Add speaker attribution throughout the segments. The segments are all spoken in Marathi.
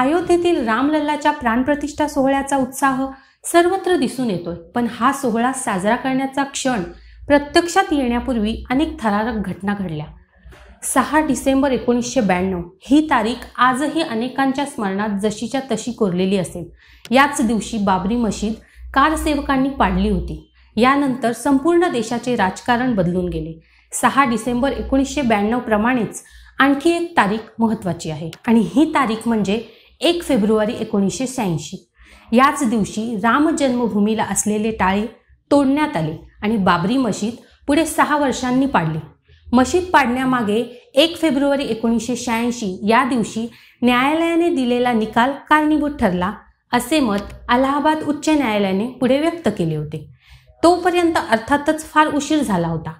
Speaker 1: अयोध्येतील रामलल्लाच्या प्राणप्रतिष्ठा सोहळ्याचा उत्साह सर्वत्र दिसून येतोय पण हा सोहळा साजरा करण्याचा क्षण प्रत्यक्षात येण्यापूर्वी अनेक थरारक घटना घडल्या सहा डिसेंबर एकोणीसशे ब्याण्णव ही तारीख आजही अनेकांच्या स्मरणात जशीच्या तशी कोरलेली असेल याच दिवशी बाबरी मशीद कारसेवकांनी पाडली होती यानंतर संपूर्ण देशाचे राजकारण बदलून गेले सहा डिसेंबर एकोणीसशे ब्याण्णव प्रमाणेच आणखी एक तारीख महत्त्वाची आहे आणि ही तारीख म्हणजे एक फेब्रुवारी एकोणीसशे शहाऐंशी याच दिवशी राम जन्मभूमीला असलेले टाळे तोडण्यात आले आणि बाबरी मशीद पुढे सहा वर्षांनी पाडली मशीद पाडण्यामागे एक फेब्रुवारी एकोणीसशे शहाऐंशी या दिवशी न्यायालयाने दिलेला निकाल कारणीभूत ठरला असे मत अलाहाबाद उच्च न्यायालयाने पुढे व्यक्त केले होते तोपर्यंत अर्थातच फार उशीर झाला होता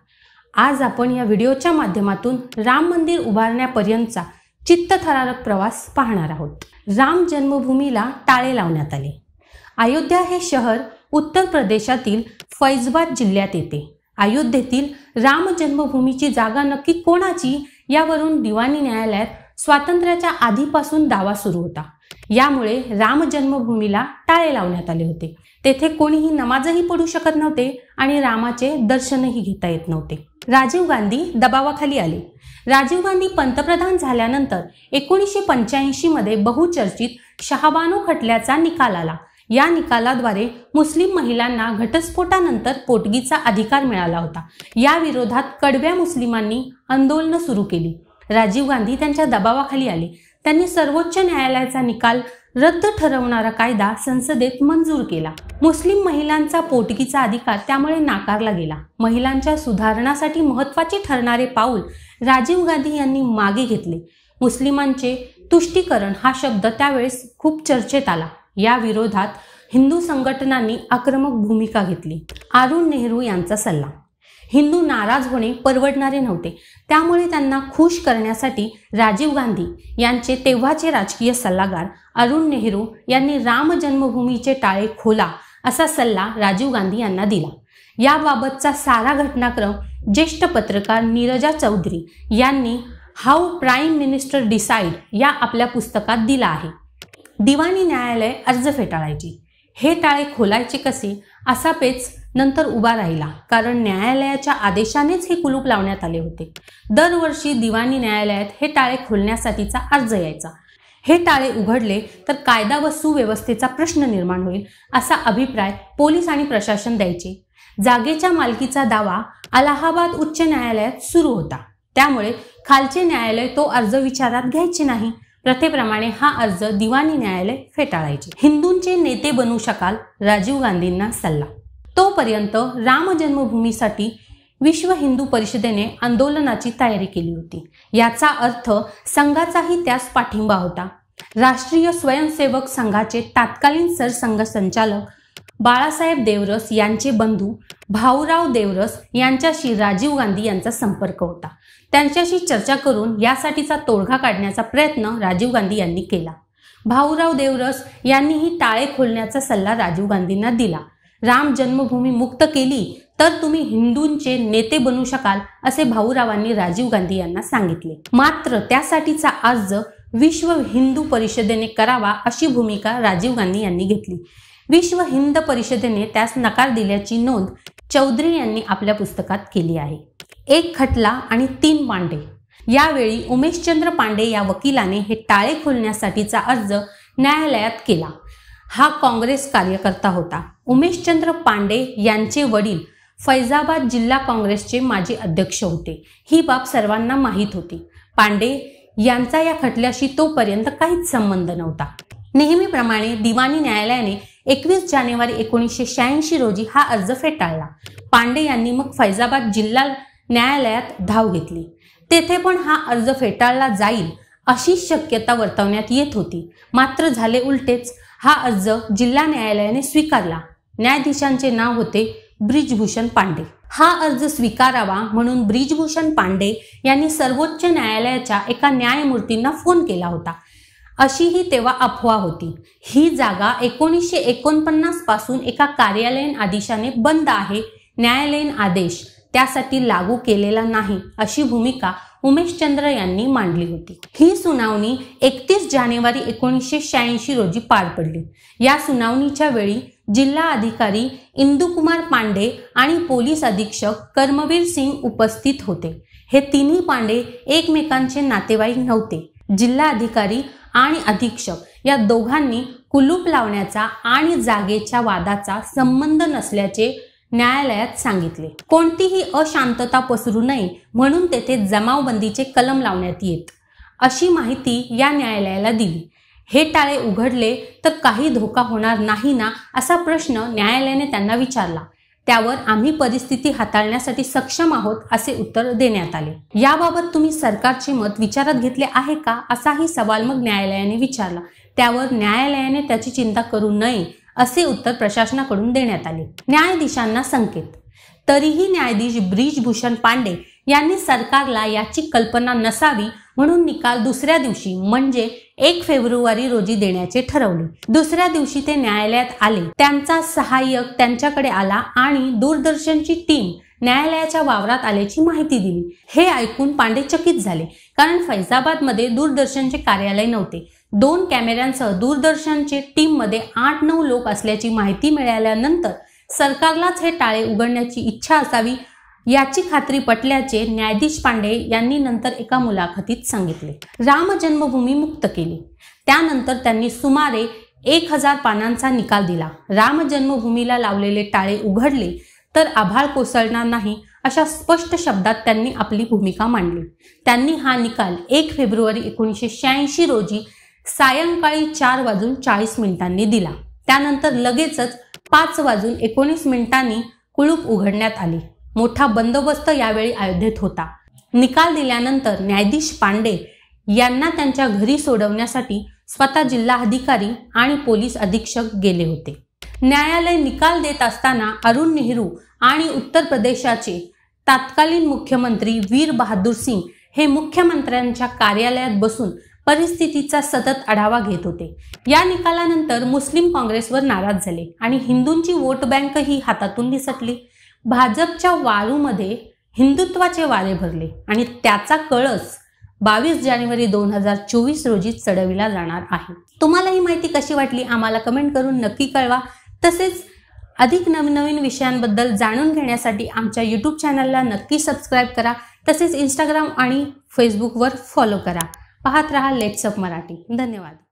Speaker 1: आज आपण या व्हिडिओच्या माध्यमातून राम मंदिर उभारण्यापर्यंतचा चित्तथरारक प्रवास पाहणार आहोत राम जन्मभूमीला टाळे लावण्यात आले अयोध्या हे शहर उत्तर प्रदेशातील फैजबाद जिल्ह्यात येते अयोध्येतील राम जन्मभूमीची जागा नक्की कोणाची यावरून दिवाणी न्यायालयात स्वातंत्र्याच्या आधीपासून दावा सुरू होता यामुळे राम जन्मभूमीला टाळे लावण्यात आले होते तेथे कोणीही नमाजही पडू शकत नव्हते आणि रामाचे दर्शनही घेता येत नव्हते राजीव गांधी दबावाखाली आले राजीव गांधी पंतप्रधान झाल्यानंतर एकोणीसशे पंच्याऐंशी मध्ये बहुचर्चित शहाबानो खटल्याचा निकाल आला या निकालाद्वारे मुस्लिम महिलांना घटस्फोटानंतर पोटगीचा अधिकार मिळाला होता या विरोधात कडव्या मुस्लिमांनी आंदोलन सुरू केली राजीव गांधी त्यांच्या दबावाखाली आले त्यांनी सर्वोच्च न्यायालयाचा निकाल रद्द ठरवणारा कायदा संसदेत मंजूर केला मुस्लिम महिलांचा पोटगीचा अधिकार त्यामुळे नाकारला गेला महिलांच्या सुधारणासाठी महत्वाचे ठरणारे पाऊल राजीव गांधी यांनी मागे घेतले मुस्लिमांचे तुष्टीकरण हा शब्द त्यावेळेस खूप चर्चेत आला या विरोधात हिंदू संघटनांनी आक्रमक भूमिका घेतली अरुण नेहरू यांचा सल्ला हिंदू नाराज होणे परवडणारे नव्हते त्यामुळे त्यांना खुश करण्यासाठी राजीव गांधी यांचे तेव्हाचे राजकीय सल्लागार अरुण नेहरू यांनी राम जन्मभूमीचे टाळे खोला असा सल्ला राजीव गांधी यांना दिला याबाबतचा सारा घटनाक्रम ज्येष्ठ पत्रकार नीरजा चौधरी यांनी हाऊ प्राईम मिनिस्टर डिसाईड या आपल्या पुस्तकात दिला आहे दिवाणी न्यायालय अर्ज फेटाळायची हे टाळे खोलायचे कसे असा पेच नंतर उभा राहिला कारण न्यायालयाच्या आदेशानेच हे कुलूप लावण्यात आले होते दरवर्षी दिवाणी न्यायालयात हे टाळे खोलण्यासाठीचा अर्ज यायचा हे टाळे उघडले तर कायदा व सुव्यवस्थेचा प्रश्न निर्माण होईल असा अभिप्राय पोलीस आणि प्रशासन द्यायचे जागेच्या मालकीचा दावा अलाहाबाद उच्च न्यायालयात सुरू होता त्यामुळे खालचे न्यायालय तो अर्ज विचारात घ्यायचे नाही प्रथेप्रमाणे हा अर्ज दिवाणी न्यायालय फेटाळायचे हिंदूंचे नेते बनू शकाल राजीव गांधींना सल्ला तोपर्यंत राम जन्मभूमीसाठी विश्व हिंदू परिषदेने आंदोलनाची तयारी केली होती याचा अर्थ संघाचाही त्यास पाठिंबा होता राष्ट्रीय स्वयंसेवक संघाचे तात्कालीन संचालक बाळासाहेब देवरस यांचे बंधू भाऊराव देवरस यांच्याशी राजीव गांधी यांचा संपर्क होता त्यांच्याशी चर्चा करून यासाठीचा तोडगा काढण्याचा प्रयत्न राजीव गांधी यांनी केला भाऊराव देवरस यांनीही टाळे खोलण्याचा सल्ला राजीव गांधींना दिला राम जन्मभूमी मुक्त केली तर तुम्ही हिंदूंचे नेते बनू शकाल असे भाऊरावांनी राजीव गांधी यांना सांगितले मात्र त्यासाठीचा अर्ज विश्व हिंदू परिषदेने करावा अशी भूमिका राजीव गांधी यांनी घेतली विश्व हिंद परिषदेने त्यास नकार दिल्याची नोंद चौधरी यांनी आपल्या पुस्तकात केली आहे एक खटला आणि तीन पांडे यावेळी उमेशचंद्र पांडे या वकिलाने हे टाळे खोलण्यासाठीचा अर्ज न्यायालयात केला हा काँग्रेस कार्यकर्ता होता उमेशचंद्र पांडे यांचे वडील फैजाबाद जिल्हा काँग्रेसचे माजी अध्यक्ष होते ही बाब सर्वांना माहीत होती पांडे यांचा या खटल्याशी तोपर्यंत काहीच संबंध नव्हता नेहमीप्रमाणे दिवाणी न्यायालयाने एकवीस जानेवारी एकोणीसशे शहाऐंशी रोजी हा अर्ज फेटाळला पांडे यांनी मग फैजाबाद जिल्हा न्यायालयात धाव घेतली तेथे पण हा अर्ज फेटाळला जाईल अशी शक्यता वर्तवण्यात येत होती मात्र झाले उलटेच हा अर्ज जिल्हा न्यायालयाने स्वीकारला न्यायाधीशांचे नाव होते ब्रिजभूषण पांडे हा अर्ज स्वीकारावा म्हणून ब्रिजभूषण पांडे यांनी सर्वोच्च न्यायालयाच्या एका न्यायमूर्तींना फोन केला होता अशी ही तेव्हा अफवा होती ही जागा एकोणीसशे एकोणपन्नास पासून एका कार्यालयीन आदेशाने बंद आहे न्यायालयीन आदेश त्यासाठी लागू केलेला नाही अशी भूमिका उमेशचंद्र यांनी मांडली होती ही सुनावणी एकतीस जानेवारी एकोणीसशे शहाऐंशी रोजी पार पडली या सुनावणीच्या वेळी जिल्हा अधिकारी इंदुकुमार पांडे आणि पोलीस अधीक्षक कर्मवीर सिंग उपस्थित होते हे तिन्ही पांडे एकमेकांचे नातेवाईक नव्हते जिल्हा अधिकारी आणि अधीक्षक या दोघांनी कुलूप लावण्याचा आणि जागेच्या वादाचा संबंध नसल्याचे न्यायालयात सांगितले कोणतीही अशांतता पसरू नये म्हणून तेथे जमावबंदीचे कलम लावण्यात येत अशी माहिती या न्यायालयाला दिली हे टाळे उघडले तर काही धोका होणार नाही ना असा प्रश्न न्यायालयाने त्यांना विचारला त्यावर आम्ही परिस्थिती हाताळण्यासाठी सक्षम आहोत असे उत्तर देण्यात आले याबाबत तुम्ही सरकारचे मत विचारात घेतले आहे का असाही सवाल मग न्यायालयाने विचारला त्यावर न्यायालयाने त्याची चिंता करू नये असे उत्तर प्रशासनाकडून देण्यात आले न्यायाधीशांना संकेत तरीही न्यायाधीश ब्रिजभूषण पांडे यांनी सरकारला याची कल्पना नसावी म्हणून निकाल दुसऱ्या दिवशी म्हणजे एक फेब्रुवारी रोजी देण्याचे ठरवले दुसऱ्या दिवशी ते न्यायालयात आले त्यांचा सहाय्यक त्यांच्याकडे आला आणि दूरदर्शनची टीम न्यायालयाच्या वावरात आल्याची माहिती दिली हे ऐकून पांडे चकित झाले कारण फैजाबादमध्ये दूरदर्शनचे कार्यालय नव्हते दोन कॅमेऱ्यांसह दूरदर्शनचे टीममध्ये आठ नऊ लोक असल्याची माहिती मिळाल्यानंतर सरकारलाच हे टाळे उघडण्याची इच्छा असावी याची खात्री पटल्याचे न्यायाधीश पांडे यांनी नंतर एका मुलाखतीत सांगितले राम जन्मभूमी मुक्त केली त्यानंतर त्यांनी सुमारे एक हजार पानांचा निकाल दिला राम जन्मभूमीला लावलेले टाळे उघडले तर आभाळ कोसळणार नाही अशा स्पष्ट शब्दात त्यांनी आपली भूमिका मांडली त्यांनी हा निकाल एक फेब्रुवारी एकोणीसशे शहाऐंशी रोजी सायंकाळी चार वाजून चाळीस मिनिटांनी दिला त्यानंतर लगेचच पाच वाजून एकोणीस मिनिटांनी कुळूप उघडण्यात आली मोठा बंदोबस्त यावेळी अयोध्येत होता निकाल दिल्यानंतर न्यायाधीश पांडे यांना त्यांच्या घरी सोडवण्यासाठी स्वतः जिल्हा अधिकारी आणि पोलीस अधीक्षक गेले होते न्यायालय निकाल देत असताना अरुण नेहरू आणि उत्तर प्रदेशाचे तत्कालीन मुख्यमंत्री वीर बहादूर सिंग हे मुख्यमंत्र्यांच्या कार्यालयात बसून परिस्थितीचा सतत आढावा घेत होते या निकालानंतर मुस्लिम काँग्रेसवर नाराज झाले आणि हिंदूंची वोट बँकही हातातून निसटली भाजपच्या वाळूमध्ये हिंदुत्वाचे वारे भरले आणि त्याचा कळस बावीस जानेवारी दोन हजार चोवीस रोजी चढविला जाणार आहे तुम्हाला ही माहिती कशी वाटली आम्हाला कमेंट करून नक्की कळवा तसेच अधिक नवनवीन विषयांबद्दल जाणून घेण्यासाठी आमच्या यूट्यूब चॅनलला नक्की सबस्क्राईब करा तसेच इंस्टाग्राम आणि फेसबुकवर फॉलो करा पाहत रहा लेट्सअप मराठी धन्यवाद